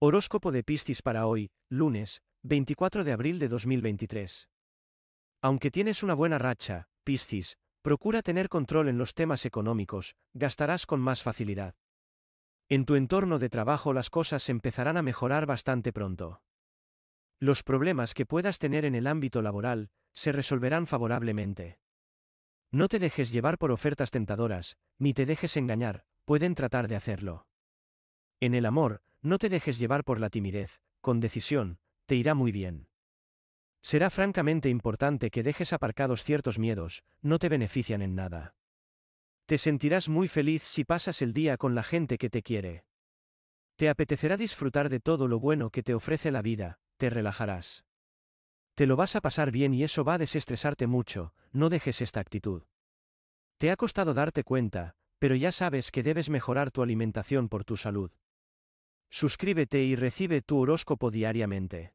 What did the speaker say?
Horóscopo de Piscis para hoy, lunes, 24 de abril de 2023. Aunque tienes una buena racha, Piscis, procura tener control en los temas económicos, gastarás con más facilidad. En tu entorno de trabajo las cosas empezarán a mejorar bastante pronto. Los problemas que puedas tener en el ámbito laboral, se resolverán favorablemente. No te dejes llevar por ofertas tentadoras, ni te dejes engañar, pueden tratar de hacerlo. En el amor, no te dejes llevar por la timidez, con decisión, te irá muy bien. Será francamente importante que dejes aparcados ciertos miedos, no te benefician en nada. Te sentirás muy feliz si pasas el día con la gente que te quiere. Te apetecerá disfrutar de todo lo bueno que te ofrece la vida, te relajarás. Te lo vas a pasar bien y eso va a desestresarte mucho, no dejes esta actitud. Te ha costado darte cuenta, pero ya sabes que debes mejorar tu alimentación por tu salud. Suscríbete y recibe tu horóscopo diariamente.